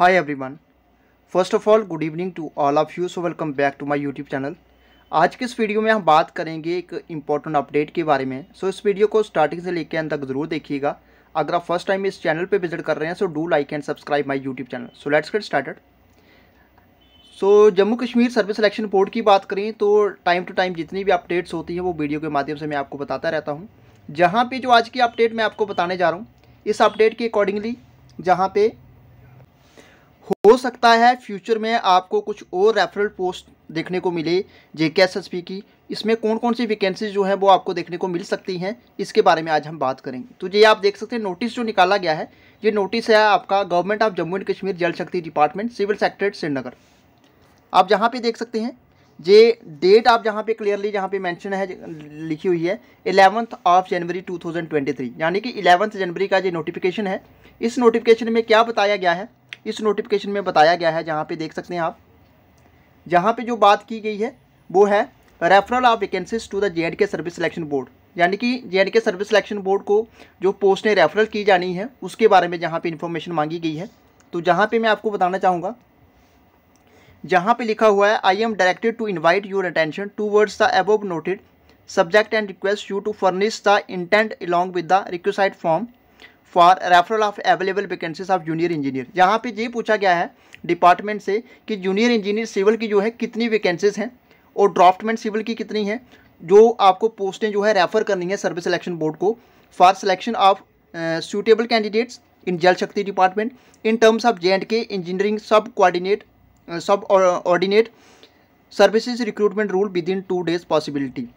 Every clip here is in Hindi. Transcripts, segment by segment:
hi everyone first of all good evening to all of you so welcome back to my YouTube channel आज के इस वीडियो में हम बात करेंगे एक इम्पॉर्टेंट अपडेट के बारे में सो so, इस वीडियो को स्टार्टिंग से लेकर अंत तक जरूर देखिएगा अगर आप फर्स्ट टाइम इस चैनल पे विजिट कर रहे हैं so do like and subscribe my YouTube channel so let's get started so Jammu Kashmir service selection board की बात करें तो टाइम टू टाइम जितनी भी अपडेट्स होती हैं वो वीडियो के माध्यम से मैं आपको बताता रहता हूँ जहाँ पर जो आज की अपडेट मैं आपको बताने जा रहा हूँ इस अपडेट के अकॉर्डिंगली जहाँ पे हो सकता है फ्यूचर में आपको कुछ और रेफरल पोस्ट देखने को मिले जे के एस एस पी की इसमें कौन कौन सी वैकेंसीज जो है वो आपको देखने को मिल सकती हैं इसके बारे में आज हम बात करेंगे तो ये आप देख सकते हैं नोटिस जो निकाला गया है ये नोटिस है आपका government of Jammu and Kashmir Jal Shakti department civil secret Srinagar आप जहाँ पर देख सकते हैं ये डेट आप जहाँ पे क्लियरली जहाँ पे मेंशन है लिखी हुई है इलेवंथ ऑफ जनवरी 2023 यानी कि एलेवंथ जनवरी का जो नोटिफिकेशन है इस नोटिफिकेशन में क्या बताया गया है इस नोटिफिकेशन में बताया गया है जहाँ पे देख सकते हैं आप जहाँ पे जो बात की गई है वो है referral of vacancies to the J and K service selection board यानी कि J and K service selection board को जो पोस्टें रेफरल की जानी है उसके बारे में जहाँ पर इन्फॉर्मेशन मांगी गई है तो जहाँ पर मैं आपको बताना चाहूँगा जहाँ पे लिखा हुआ है I am directed to invite your attention towards the above noted subject and request you to furnish the intent along with the requisite form for referral of available vacancies of junior engineer यहाँ पे ये पूछा गया है डिपार्टमेंट से कि जूनियर इंजीनियर सिविल की जो है कितनी वैकेंसीज हैं और ड्राफ्टमेंट सिविल की कितनी हैं जो आपको पोस्टें जो है रेफ़र करनी है सर्विस सिलेक्शन बोर्ड को for selection of suitable candidates in Jal Shakti department in terms of J and K engineering sub coordinate subordinate services recruitment rule within two days possibility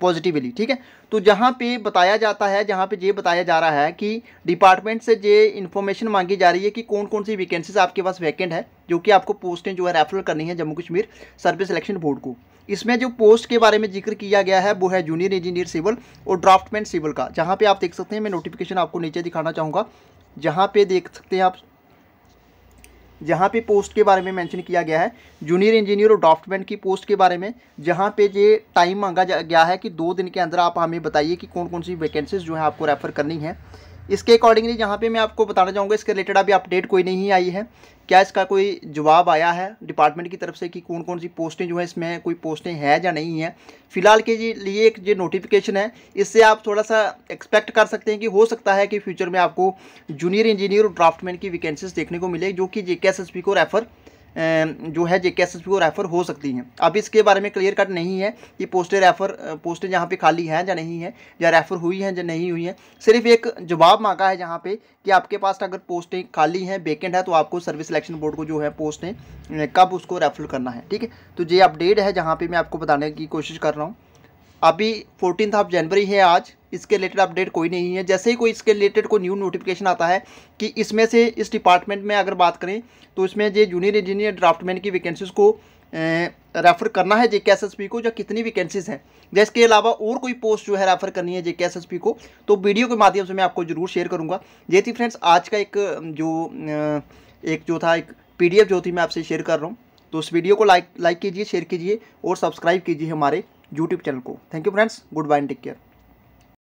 positively ठीक है तो जहाँ पे बताया जाता है जहाँ पे ये बताया जा रहा है कि डिपार्टमेंट से ये इन्फॉर्मेशन मांगी जा रही है कि कौन कौन सी वैकेंसीज आपके पास वैकेंट है जो कि आपको पोस्टें जो है रेफर करनी है Jammu Kashmir service selection board को इसमें जो पोस्ट के बारे में जिक्र किया गया है वो है जूनियर इंजीनियर सिविल और ड्राफ्टमैन सिविल का जहाँ पर आप देख सकते हैं मैं नोटिफिकेशन आपको नीचे दिखाना चाहूँगा जहाँ पे देख सकते हैं आप जहाँ पे पोस्ट के बारे में मेंशन किया गया है जूनियर इंजीनियर और ड्राफ्टमैन की पोस्ट के बारे में जहाँ पे ये टाइम मांगा गया है कि दो दिन के अंदर आप हमें बताइए कि कौन कौन सी वैकेंसीज जो है आपको रेफ़र करनी है इसके अकॉर्डिंगली जहाँ पे मैं आपको बताना चाहूँगा इसके रिलेटेड अभी अपडेट कोई नहीं आई है क्या इसका कोई जवाब आया है डिपार्टमेंट की तरफ से कि कौन कौन सी पोस्टें जो है इसमें कोई पोस्टें हैं या नहीं हैं फिलहाल के लिए एक जो नोटिफिकेशन है इससे आप थोड़ा सा एक्सपेक्ट कर सकते हैं कि हो सकता है कि फ्यूचर में आपको जूनियर इंजीनियर और ड्राफ्टमैन की वैकेंसीज देखने को मिले जो कि जे को रेफ़र जो है जे को रेफ़र हो सकती हैं अब इसके बारे में क्लियर कट नहीं है कि पोस्टें रेफ़र पोस्टें जहाँ पे खाली हैं या नहीं है या रेफ़र हुई हैं या नहीं हुई हैं सिर्फ एक जवाब मांगा है जहाँ पे कि आपके पास अगर पोस्टें खाली हैं वेकेंट है तो आपको सर्विस सिलेक्शन बोर्ड को जो है पोस्टें कब उसको रेफ़र करना है ठीक है तो ये अपडेट है जहाँ पर मैं आपको बताने की कोशिश कर रहा हूँ अभी फोर्टीन ऑफ जनवरी है आज इसके रिलेटेड अपडेट कोई नहीं है जैसे ही कोई इसके रिलेटेड कोई न्यू नोटिफिकेशन आता है कि इसमें से इस डिपार्टमेंट में अगर बात करें तो इसमें जो जूनियर इंजीनियर ड्राफ्टमैन की वैकेंसीज़ को रेफ़र करना है जे के एस एस पी को या कितनी वैकेंसीज़ हैं जिसके अलावा और कोई पोस्ट जो है रेफ़र करनी है जे के एस एस पी को तो वीडियो के माध्यम से मैं आपको ज़रूर शेयर करूँगा ये थी फ्रेंड्स आज का एक जो एक जो था एक पी डी एफ जो थी मैं आपसे शेयर कर रहा हूँ तो उस वीडियो को लाइक लाइक कीजिए शेयर कीजिए और सब्सक्राइब कीजिए हमारे यूट्यूब चैनल को thank you friends goodbye and take care